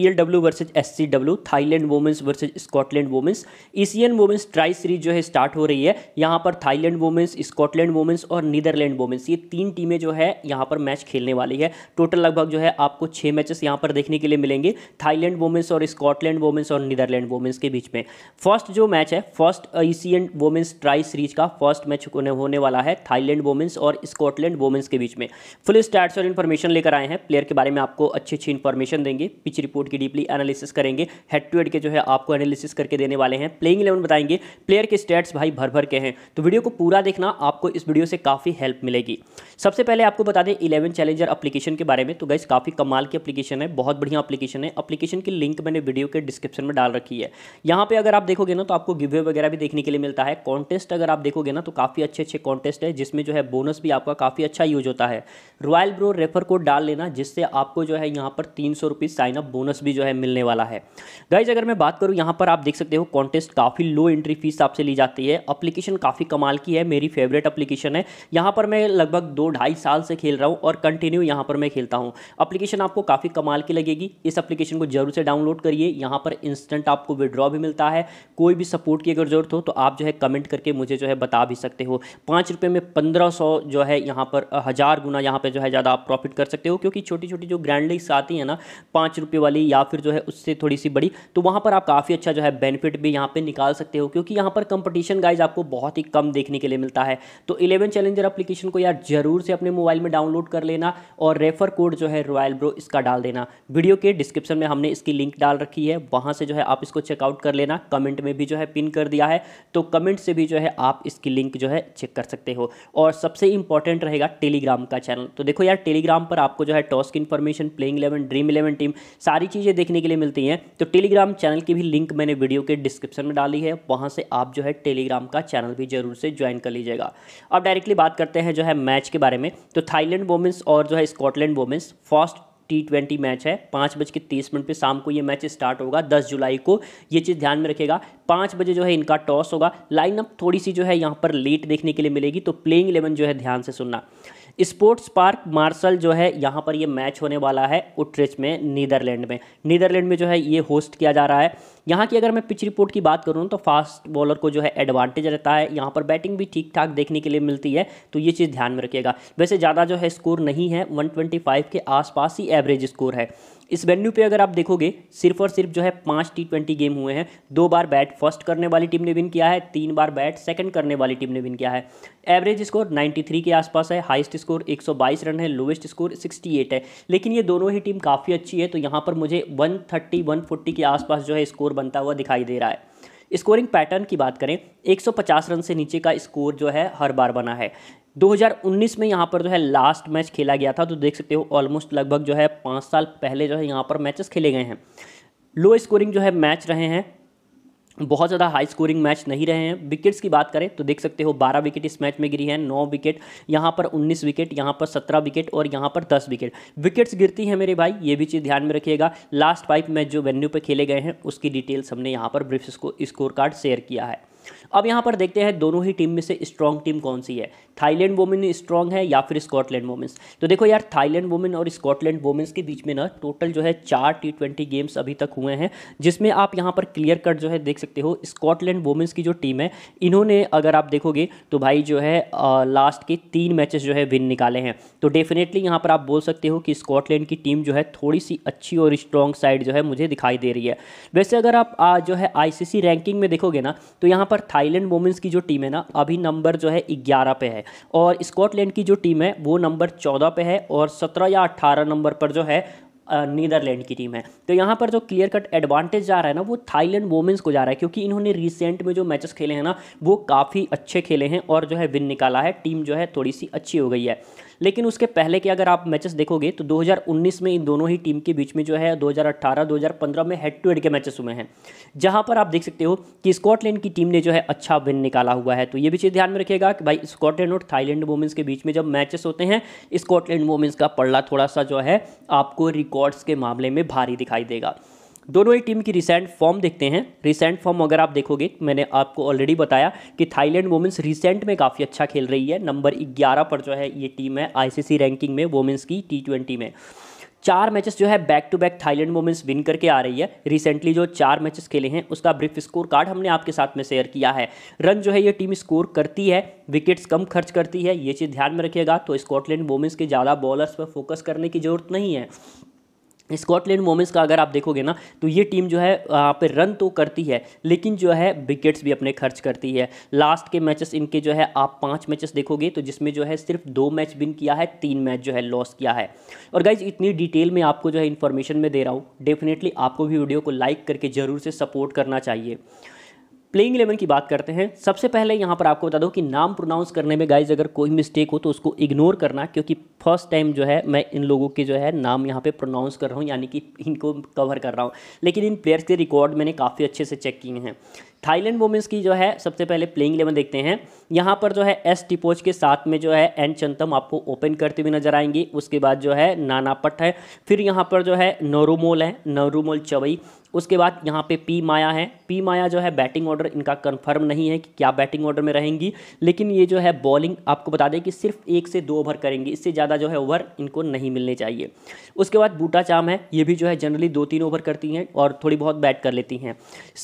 L W versus S C W Thailand women's versus Scotland women's Asian women's tri series जो है start हो रही है यहाँ पर थाईलैंड वुमेंस स्कॉटलैंड वुमेंस और नीदरलैंड वुमेंस ये तीन टीमें जो है यहाँ पर मैच खेलने वाली है टोटल लगभग जो है आपको छः मैचेस यहाँ पर देखने के लिए मिलेंगे थाईलैंड वुमेंस और स्कॉटलैंड वुमेंस और नीदरलैंड वुमेंस के बीच में फर्स्ट जो मैच है first Asian women's tri series का फर्स्ट मैच होने वाला है थाईलैंड वुमेंस और स्कॉटलैंड वुमेंस के बीच में फुल स्टार्ट और इन्फॉर्मेशन लेकर आए हैं प्लेयर के बारे में आपको अच्छी अच्छी इन्फॉर्मेशन देंगे पिच रिपोर्ट रिपोर्ट की डीपली एनालिसिस करेंगे हेड टू हेड के जो है आपको एनालिसिस करके देने वाले हैं प्लेइंग इलेवन बताएंगे प्लेयर के स्टेट्स भाई भर भर के हैं तो वीडियो को पूरा देखना आपको इस वीडियो से काफ़ी हेल्प मिलेगी सबसे पहले आपको बता दें इलेवन चैलेंजर अपलीकेशन के बारे में तो गैस काफ़ी कमाल की अपलीकेशन है बहुत बढ़िया अपलीकेशन है अपलीकेशन की लिंक मैंने वीडियो के डिस्क्रिप्शन में डाल रखी है यहाँ पर अगर आप देखोगे ना तो आपको गिवे वगैरह भी देखने के लिए मिलता है कॉन्टेस्ट अगर आप देखोगे ना तो काफ़ी अच्छे अच्छे कॉन्टेस्ट है जिसमें जो है बोनस भी आपका काफ़ी अच्छा यूज होता है रॉयल ब्रो रेफर कोड डाल लेना जिससे आपको जो है यहाँ पर तीन सौ साइन अप बोनस बोनस भी जो है मिलने वाला है गाइज अगर मैं बात करूँ यहाँ पर आप देख सकते हो कॉन्टेस्ट काफ़ी लो एंट्री फीस आपसे ली जाती है अप्लीकेशन काफ़ी कमाल की है मेरी फेवरेट अप्लीकेशन है यहाँ पर मैं लगभग दो ढाई साल से खेल रहा हूँ और कंटिन्यू यहाँ पर मैं खेलता हूँ अप्लीकेशन आपको काफ़ी कमाल की लगेगी इस अप्लीकेशन को जरूर से डाउनलोड करिए यहाँ पर इंस्टेंट आपको विड्रॉ भी मिलता है कोई भी सपोर्ट की अगर ज़रूरत हो तो आप जो है कमेंट करके मुझे जो है बता भी सकते हो पाँच रुपये में पंद्रह सौ जो है यहाँ पर हज़ार गुना यहाँ पर जो है ज़्यादा आप प्रॉफिट कर सकते हो क्योंकि छोटी छोटी जो ग्रैंड लीग्स आती हैं ना पाँच रुपये वाली या फिर जो है उससे थोड़ी सी बड़ी तो वहाँ पर आप काफ़ी अच्छा जो है बेनिफिट भी यहाँ पे निकाल सकते हो क्योंकि यहाँ पर कंपटीशन गाइज आपको बहुत ही कम देखने के लिए मिलता है तो इलेवन चैलेंजर अप्लीकेशन को यार जरूर से अपने मोबाइल में डाउनलोड कर लेना और रेफर कोड जो है रॉयल ब्रो इसका डाल देना वीडियो के डिस्क्रिप्शन में हमने इसकी लिंक डाल रखी है वहाँ से जो है आप इसको चेकआउट कर लेना कमेंट में भी जो है पिन कर दिया है तो कमेंट से भी जो है आप इसकी लिंक जो है चेक कर सकते हो और सबसे इंपॉर्टेंट रहेगा टेलीग्राम का चैनल तो देखो यार टेलीग्राम पर आपको जो है टॉस्क information playing eleven dream eleven team सारी सारी चीज़ें देखने के लिए मिलती हैं तो टेलीग्राम चैनल की भी लिंक मैंने वीडियो के डिस्क्रिप्शन में डाली है वहाँ से आप जो है टेलीग्राम का चैनल भी जरूर से ज्वाइन कर लीजिएगा अब डायरेक्टली बात करते हैं जो है मैच के बारे में तो थाईलैंड वोमेंस और जो है Scotland women's first T twenty match है पाँच बज के तीस मिनट पर शाम को ये मैच स्टार्ट होगा दस जुलाई को ये चीज़ ध्यान में रखेगा पाँच बजे जो है इनका टॉस होगा लाइनअप थोड़ी सी जो है यहाँ पर लेट देखने के लिए मिलेगी तो प्लेइंग इलेवन जो है ध्यान से सुनना स्पोर्ट्स पार्क मार्शल जो है यहाँ पर ये मैच होने वाला है उट्रेच में नीदरलैंड में नीदरलैंड में जो है ये होस्ट किया जा रहा है यहाँ की अगर मैं पिच रिपोर्ट की बात करूँ तो फास्ट बॉलर को जो है एडवांटेज रहता है यहाँ पर बैटिंग भी ठीक ठाक देखने के लिए मिलती है तो ये चीज़ ध्यान में रखिएगा वैसे ज़्यादा जो है स्कोर नहीं है 125 के आसपास ही एवरेज स्कोर है इस वेन्यू पे अगर आप देखोगे सिर्फ और सिर्फ जो है पाँच टी ट्वेंटी गेम हुए हैं दो बार बैट फर्स्ट करने वाली टीम ने विन किया है तीन बार बैट सेकंड करने वाली टीम ने विन किया है एवरेज स्कोर 93 के आसपास है हाईस्ट स्कोर 122 रन है लोवेस्ट स्कोर 68 है लेकिन ये दोनों ही टीम काफ़ी अच्छी है तो यहाँ पर मुझे वन थर्टी के आसपास जो है स्कोर बनता हुआ दिखाई दे रहा है स्कोरिंग पैटर्न की बात करें 150 रन से नीचे का स्कोर जो है हर बार बना है 2019 में यहाँ पर जो है लास्ट मैच खेला गया था तो देख सकते हो ऑलमोस्ट लगभग जो है पाँच साल पहले जो है यहाँ पर मैचेस खेले गए हैं लो स्कोरिंग जो है मैच रहे हैं बहुत ज़्यादा हाई स्कोरिंग मैच नहीं रहे हैं विकेट्स की बात करें तो देख सकते हो 12 विकेट इस मैच में गिरी है 9 विकेट यहाँ पर 19 विकेट यहाँ पर 17 विकेट और यहाँ पर 10 विकेट विकेट्स गिरती हैं मेरे भाई ये भी चीज़ ध्यान में रखिएगा लास्ट फाइव मैच जो वेन्यू पर खेले गए हैं उसकी डिटेल्स हमने यहाँ पर ब्रिफ्स को स्कोर कार्ड शेयर किया है अब यहाँ पर देखते हैं दोनों ही टीम में से स्ट्रॉन्ग टीम कौन सी है थाईलैंड वोमेन स्ट्रॉन्ग है या फिर स्कॉटलैंड वोमेंस तो देखो यार थाईलैंड वोमेन और स्कॉटलैंड वोमेंस के बीच में ना टोटल जो है चार टी ट्वेंटी गेम्स अभी तक हुए हैं जिसमें आप यहाँ पर क्लियर कट जो है देख सकते हो स्कॉटलैंड वोमेंस की जो टीम है इन्होंने अगर आप देखोगे तो भाई जो है आ, लास्ट के तीन मैचेस जो है विन निकाले हैं तो डेफिनेटली यहाँ पर आप बोल सकते हो कि स्कॉटलैंड की टीम जो है थोड़ी सी अच्छी और स्ट्रॉन्ग साइड जो है मुझे दिखाई दे रही है वैसे अगर आप जो है आई रैंकिंग में देखोगे ना तो यहाँ पर थाईलैंड वोमेंस की जो टीम है ना अभी नंबर जो है ग्यारह पे है और स्कॉटलैंड की जो टीम है वो नंबर चौदह पे है और सत्रह या अट्ठारह नंबर पर जो है नीदरलैंड की टीम है तो यहाँ पर जो क्लियर कट एडवांटेज जा रहा है ना वो थाईलैंड वोमेंस को जा रहा है क्योंकि इन्होंने रिसेंट में जो मैचेस खेले हैं ना वो काफ़ी अच्छे खेले हैं और जो है विन निकाला है टीम जो है थोड़ी सी अच्छी हो गई है लेकिन उसके पहले के अगर आप मैचेस देखोगे तो 2019 में इन दोनों ही टीम के बीच में जो है 2018 2015 में हेड टू हेड के मैचेस हुए हैं जहां पर आप देख सकते हो कि स्कॉटलैंड की टीम ने जो है अच्छा विन निकाला हुआ है तो ये भी चीज़ ध्यान में रखिएगा कि भाई स्कॉटलैंड और थाईलैंड वोमेंस के बीच में जब मैचेस होते हैं स्कॉटलैंड वोमेंस का पड़ला थोड़ा सा जो है आपको रिकॉर्ड्स के मामले में भारी दिखाई देगा दोनों ही टीम की रिसेंट फॉर्म देखते हैं रिसेंट फॉर्म अगर आप देखोगे मैंने आपको ऑलरेडी बताया कि थाईलैंड वुमेंस रिसेंट में काफ़ी अच्छा खेल रही है नंबर 11 पर जो है ये टीम है आईसीसी रैंकिंग में वुमेंस की टी ट्वेंटी में चार मैचेस जो है back to back Thailand women's win करके आ रही है रिसेंटली जो चार मैचेस खेले हैं उसका ब्रीफ स्कोर कार्ड हमने आपके साथ में शेयर किया है रन जो है ये टीम स्कोर करती है विकेट्स कम खर्च करती है ये चीज़ ध्यान में रखिएगा तो स्कॉटलैंड वुमेंस के ज़्यादा बॉलर्स पर फोकस करने की ज़रूरत नहीं है स्कॉटलैंड वोमेंस का अगर आप देखोगे ना तो ये टीम जो है वहाँ पे रन तो करती है लेकिन जो है विकेट्स भी अपने खर्च करती है लास्ट के मैचेस इनके जो है आप पांच मैचेस देखोगे तो जिसमें जो है सिर्फ दो मैच विन किया है तीन मैच जो है लॉस किया है और गाइज इतनी डिटेल में आपको जो है इन्फॉर्मेशन में दे रहा हूँ डेफिनेटली आपको भी वीडियो को लाइक करके ज़रूर से सपोर्ट करना चाहिए प्लेइंग इलेवन की बात करते हैं सबसे पहले यहाँ पर आपको बता दूँ कि नाम प्रोनाउंस करने में गाइज अगर कोई मिस्टेक हो तो उसको इग्नोर करना क्योंकि फर्स्ट टाइम जो है मैं इन लोगों के जो है नाम यहाँ पे प्रोनाउंस कर रहा हूँ यानी कि इनको कवर कर रहा हूँ लेकिन इन प्लेयर्स के रिकॉर्ड मैंने काफ़ी अच्छे से चेक किए हैं थाईलैंड वुमेंस की जो है सबसे पहले प्लेइंग इलेवन देखते हैं यहाँ पर जो है एस टिपोच के साथ में जो है एन चंतम आपको ओपन करते हुए नजर आएंगे उसके बाद जो है नानापट है फिर यहाँ पर जो है नोरूमोल है नोरूमोल चवई उसके बाद यहाँ पे पी माया है पी माया जो है बैटिंग ऑर्डर इनका कंफर्म नहीं है कि क्या बैटिंग ऑर्डर में रहेंगी लेकिन ये जो है बॉलिंग आपको बता दें कि सिर्फ एक से दो ओवर करेंगी इससे ज़्यादा जो है ओवर इनको नहीं मिलने चाहिए उसके बाद बूटा चाम है ये भी जो है जनरली दो तीन ओवर करती हैं और थोड़ी बहुत बैट कर लेती हैं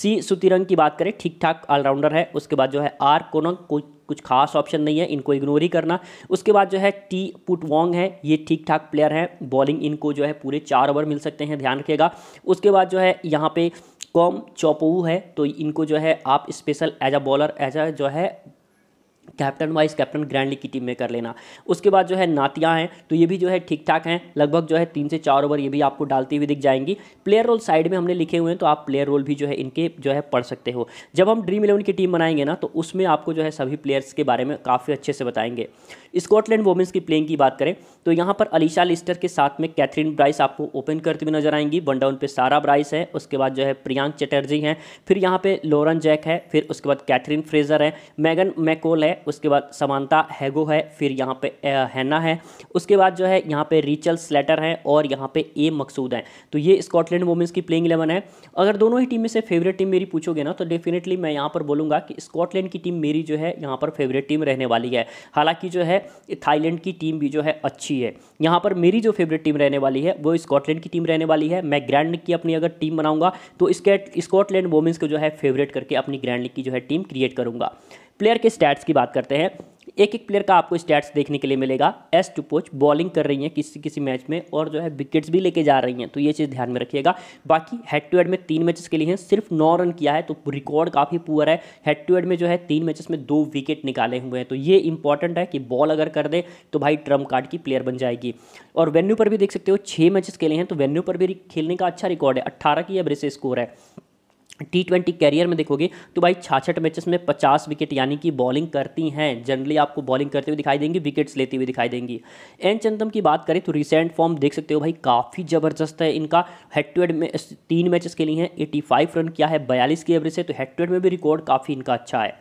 सी सुतिरंग की बात करें ठीक ठाक ऑलराउंडर है उसके बाद जो है आर कोनंग कोई कुछ खास ऑप्शन नहीं है इनको इग्नोर ही करना उसके बाद जो है टी पुट वॉन्ग है ये ठीक ठाक प्लेयर हैं बॉलिंग इनको जो है पूरे चार ओवर मिल सकते हैं ध्यान रखिएगा उसके बाद जो है यहाँ पे कॉम चौपऊ है तो इनको जो है आप special as a bowler as a जो है कैप्टन वाइस कैप्टन ग्रैंडली की टीम में कर लेना उसके बाद जो है नातियाँ हैं तो ये भी जो है ठीक ठाक हैं लगभग जो है तीन से चार ओवर ये भी आपको डालती हुई दिख जाएंगी प्लेयर रोल साइड में हमने लिखे हुए हैं तो आप प्लेयर रोल भी जो है इनके जो है पढ़ सकते हो जब हम ड्रीम इलेवन की टीम बनाएंगे ना तो उसमें आपको जो है सभी प्लेयर्स के बारे में काफ़ी अच्छे से बताएंगे स्कॉटलैंड वुमेंस की प्लेइंग की बात करें तो यहाँ पर अलीशा लिस्टर के साथ में कैथरीन ब्राइस आपको ओपन करते हुए नजर आएंगी वन डाउन पर सारा ब्राइस है उसके बाद जो है प्रियांक चटर्जी हैं फिर यहाँ पर लोरन जैक है फिर उसके बाद कैथरीन फ्रेजर है मैगन मैकोल है उसके बाद समानता हैगो है फिर यहाँ पे हैना है उसके बाद जो है यहाँ पे रिचल स्लेटर है और यहाँ पे ए मकसूद है तो ये स्कॉटलैंड वुमेंस की प्लेइंग इलेवन है अगर दोनों ही टीम में से फेवरेट टीम मेरी पूछोगे ना तो डेफिनेटली मैं यहाँ पर बोलूँगा कि स्कॉटलैंड की टीम मेरी जो है यहाँ पर फेवरेट टीम रहने वाली है हालाँकि जो है थाईलैंड की टीम भी जो है अच्छी है यहाँ पर मेरी जो फेवरेट टीम रहने वाली है वो स्कॉटलैंड की टीम रहने वाली है मैं ग्रैंड की अपनी अगर टीम बनाऊँगा तो इसके स्कॉटलैंड वुमेंस को जो है फेवरेट करके अपनी ग्रैंड की जो है टीम क्रिएट करूँगा प्लेयर के स्टैट्स की बात करते हैं एक एक प्लेयर का आपको स्टैट्स देखने के लिए मिलेगा एस टू पोच बॉलिंग कर रही हैं किसी किसी मैच में और जो है विकेट्स भी लेके जा रही हैं तो ये चीज़ ध्यान में रखिएगा बाकी हेड टू हेड में तीन मैचेस के लिए हैं सिर्फ नौ रन किया है तो रिकॉर्ड काफ़ी पुअर है हेड टू हेड में जो है तीन मैचेस में दो विकेट निकाले हुए हैं तो ये इंपॉर्टेंट है कि बॉल अगर कर दे तो भाई ट्रम्प कार्ड की प्लेयर बन जाएगी और वेन्यू पर भी देख सकते हो छः मैचेस के लिए हैं तो वेन्यू पर भी खेलने का अच्छा रिकॉर्ड है अट्ठारह की एवरेज स्कोर है टी ट्वेंटी कैरियर में देखोगे तो भाई छाछठ मैचेस में पचास विकेट यानी कि बॉलिंग करती हैं जनरली आपको बॉलिंग करते हुए दिखाई देंगी विकेट्स लेती हुई दिखाई देंगी एन चंदम की बात करें तो रिसेंट फॉर्म देख सकते हो भाई काफ़ी ज़बरदस्त है इनका हेड टू हेड में तीन मैचेस के लिए हैं एटी फाइव रन किया है बयालीस की एवरेज से तो हेड टू हेड में भी रिकॉर्ड काफ़ी इनका अच्छा है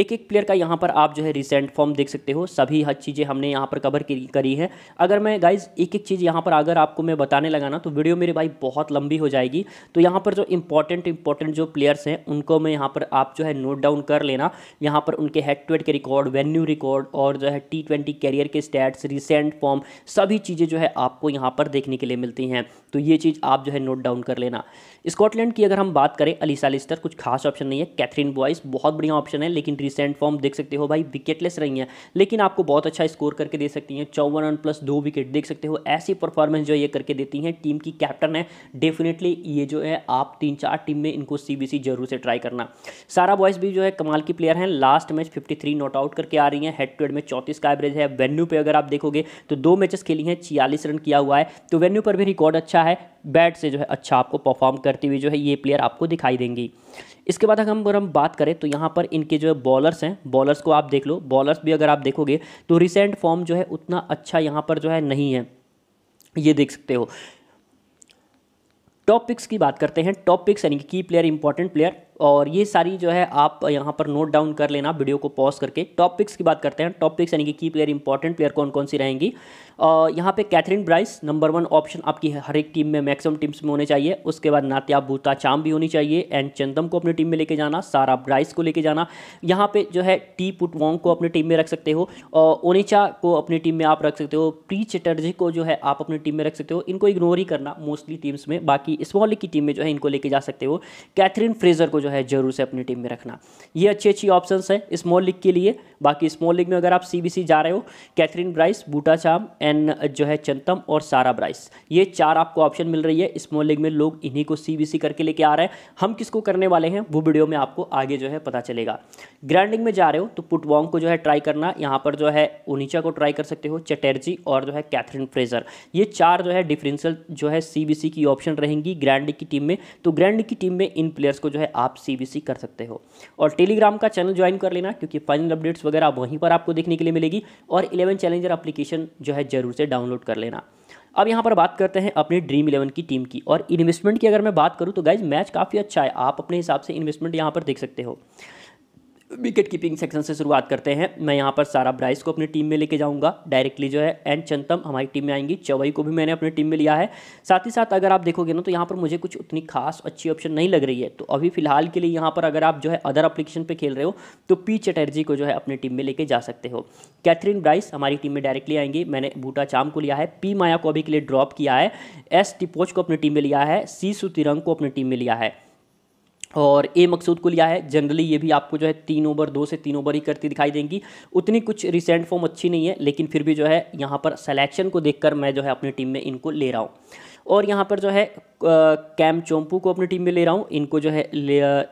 एक एक प्लेयर का यहाँ पर आप जो है रिसेंट फॉर्म देख सकते हो सभी हर चीज़ें हमने यहाँ पर कवर करी है अगर मैं गाइज एक एक चीज़ यहाँ पर अगर आपको मैं बताने लगा ना तो वीडियो मेरे भाई बहुत लंबी हो जाएगी तो यहाँ पर जो इंपॉर्टेंट इंपॉर्टेंट जो प्लेयर्स हैं उनको मैं यहाँ पर आप जो है नोट डाउन कर लेना यहाँ पर उनके हेड टू हेड के रिकॉर्ड वेन्यू रिकॉर्ड और जो है टी ट्वेंटी कैरियर के स्टैट्स रिसेंट फॉर्म सभी चीज़ें जो है आपको यहाँ पर देखने के लिए मिलती हैं तो ये चीज़ आप जो है नोट डाउन कर लेना स्कॉटलैंड की अगर हम बात करें अलीसा लिस्टर कुछ खास ऑप्शन नहीं है कैथरीन बॉयस बहुत बढ़िया ऑप्शन है लेकिन रिसेंट फॉर्म देख सकते हो भाई विकेटलेस रही हैं लेकिन आपको बहुत अच्छा स्कोर करके दे सकती हैं चौवन रन प्लस दो विकेट देख सकते हो ऐसी परफॉर्मेंस जो ये करके देती हैं टीम की कैप्टन है डेफिनेटली ये जो है आप तीन चार टीम में इनको सी जरूर से ट्राई करना सारा बॉयज़ भी जो है कमाल की प्लेयर हैं last match fifty not out करके आ रही हैं हेड टू हेड में चौंतीस का एवरेज है वेन्यू पर अगर आप देखोगे तो दो मैचेस खेली हैं छियालीस रन किया हुआ है तो वेन्यू पर भी रिकॉर्ड अच्छा है बैट से जो है अच्छा आपको परफॉर्म करती हुई जो है ये प्लेयर आपको दिखाई देंगी इसके बाद अगर हम अगर हम बात करें तो यहाँ पर इनके जो है बॉलर्स हैं बॉलर्स को आप देख लो बॉलर्स भी अगर आप देखोगे तो रिसेंट फॉर्म जो है उतना अच्छा यहाँ पर जो है नहीं है ये देख सकते हो टॉप पिक्स की बात करते हैं टॉप पिक्स यानी कि की प्लेयर इंपॉर्टेंट प्लेयर और ये सारी जो है आप यहाँ पर नोट डाउन कर लेना वीडियो को पॉज करके टॉपिक्स की बात करते हैं टॉपिक्स यानी कि की प्लेयर इंपॉर्टेंट प्लेयर कौन कौन सी रहेंगी यहाँ पे Catherine Bryce number one option आपकी हर एक टीम में मैक्सिमम टीम्स में होने चाहिए उसके बाद नात्या भूता चाम भी होनी चाहिए एंड चंदम को अपनी टीम में लेके जाना सारा ब्राइस को लेके जाना यहाँ पे जो है टी पुटवोंग को अपनी टीम में रख सकते हो और ओनेचा को अपनी टीम में आप रख सकते हो प्री चटर्जी को जो है आप अपनी टीम में रख सकते हो इनको इग्नोर ही करना मोस्टली टीम्स में बाकी स्मॉल की टीम में जो है इनको लेके जा सकते हो कैथरीन फ्रेजर को जो है जरूर से अपनी टीम में रखना ये अच्छी अच्छी ऑप्शंस है स्मॉल लीग के लिए बाकी स्मॉल लीग में अगर आप सीबीसी जा रहे हो कैथरीन ब्राइस बूटा चाम एंड जो है चंतम और सारा ब्राइस ये चार आपको ऑप्शन मिल रही है स्मॉल लीग में लोग इन्हीं को सी करके लेके आ रहे हैं हम किसको करने वाले हैं वो वीडियो में आपको आगे जो है पता चलेगा ग्रैंडिंग में जा रहे हो तो पुटवोंग को जो है ट्राई करना यहाँ पर जो है उनीचा को ट्राई कर सकते हो चटर्जी और जो है कैथरीन फ्रेजर ये चार जो है डिफरेंशियल जो है सी की ऑप्शन रहेंगी ग्रैंड की टीम में तो ग्रैंड की टीम में इन प्लेयर्स को जो है आप आप सी कर सकते हो और टेलीग्राम का चैनल ज्वाइन कर लेना क्योंकि फाइनल अपडेट्स वगैरह वहीं पर आपको देखने के लिए मिलेगी और इलेवन चैलेंजर अप्लीकेशन जो है ज़रूर से डाउनलोड कर लेना अब यहाँ पर बात करते हैं अपनी ड्रीम इलेवन की टीम की और इन्वेस्टमेंट की अगर मैं बात करूँ तो गाइज मैच काफ़ी अच्छा है आप अपने हिसाब से इन्वेस्टमेंट यहाँ पर देख सकते हो विकेट कीपिंग सेक्शन से शुरुआत करते हैं मैं यहाँ पर सारा ब्राइस को अपनी टीम में लेके जाऊँगा डायरेक्टली जो है एन चंतम हमारी टीम में आएंगी चवई को भी मैंने अपनी टीम में लिया है साथ ही साथ अगर आप देखोगे ना तो यहाँ पर मुझे कुछ उतनी खास अच्छी ऑप्शन नहीं लग रही है तो अभी फिलहाल के लिए यहाँ पर अगर आप जो है अदर अप्लीकेशन पर खेल रहे हो तो पी चटर्जी को जो है अपनी टीम में लेके जा सकते हो कैथरीन ब्राइस हमारी टीम में डायरेक्टली आएंगी मैंने बूटा चाम को लिया है पी माया को अभी के लिए ड्रॉप किया है एस टिपोच को अपनी टीम में लिया है सी सुतिरंग को अपनी टीम में लिया है और ए मकसूद को लिया है जनरली ये भी आपको जो है तीन ओवर दो से तीन ओवर ही करती दिखाई देंगी उतनी कुछ रिसेंट फॉर्म अच्छी नहीं है लेकिन फिर भी जो है यहाँ पर सेलेक्शन को देखकर मैं जो है अपनी टीम में इनको ले रहा हूँ और यहाँ पर जो है कैम चोम्पू को अपनी टीम में ले रहा हूँ इनको जो है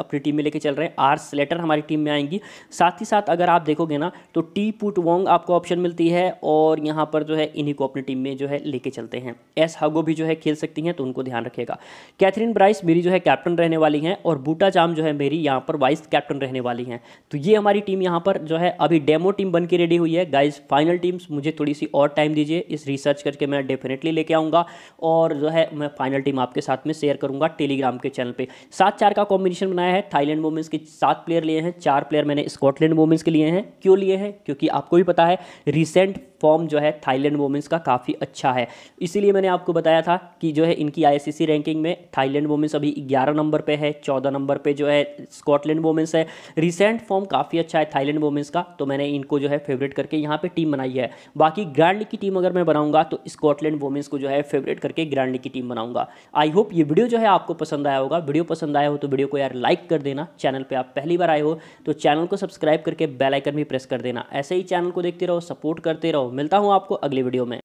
अपनी टीम में लेके चल रहे हैं आर स्लेटर हमारी टीम में आएंगी साथ ही साथ अगर आप देखोगे ना तो टी पुट वोंग आपको ऑप्शन मिलती है और यहाँ पर जो है इन्हीं को अपनी टीम में जो है लेके चलते हैं एस हागो भी जो है खेल सकती हैं तो उनको ध्यान रखेगा कैथरीन ब्राइस मेरी जो है कैप्टन रहने वाली हैं और बूटा चाम जो है मेरी यहाँ पर वाइस कैप्टन रहने वाली हैं तो ये हमारी टीम यहाँ पर जो है अभी डेमो टीम बन के रेडी हुई है गाइज फाइनल टीम्स मुझे थोड़ी सी और टाइम दीजिए इस रिसर्च करके मैं डेफिनेटली लेके आऊँगा और जो है मैं फाइनल टीम आपके साथ में शेयर करूंगा टेलीग्राम के चैनल पर सात चार का कॉम्बिनेशन बनाया है थाईलैंड वोमेंस के सात प्लेयर लिए हैं चार प्लेयर मैंने स्कॉटलैंड वोमेंस के लिए हैं क्यों लिए हैं क्योंकि आपको भी पता है रिसेंट फॉर्म जो है थाईलैंड वोमेंस का काफ़ी अच्छा है इसीलिए मैंने आपको बताया था कि जो है इनकी आईसीसी रैंकिंग में थाईलैंड वोमेंस अभी ग्यारह नंबर पे है चौदह नंबर पे जो है स्कॉटलैंड वोमेंस है रिसेंट फॉर्म काफ़ी अच्छा है थाईलैंड वोमेंस का तो मैंने इनको जो है फेवरेट करके यहाँ पर टीम बनाई है बाकी ग्रैंड की टीम अगर मैं बनाऊंगा तो स्कॉटलैंड वोमेंस को जो है फेवरेट करके ग्रैंड की टीम बनाऊँगा आई होप ये वीडियो जो है आपको पसंद आया होगा वीडियो पसंद आया हो तो वीडियो को यार लाइक कर देना चैनल पर आप पहली बार आए हो तो चैनल को सब्सक्राइब करके बेलाइकन भी प्रेस कर देना ऐसे ही चैनल को देखते रहो सपोर्ट करते रहो मिलता हूँ आपको अगली वीडियो में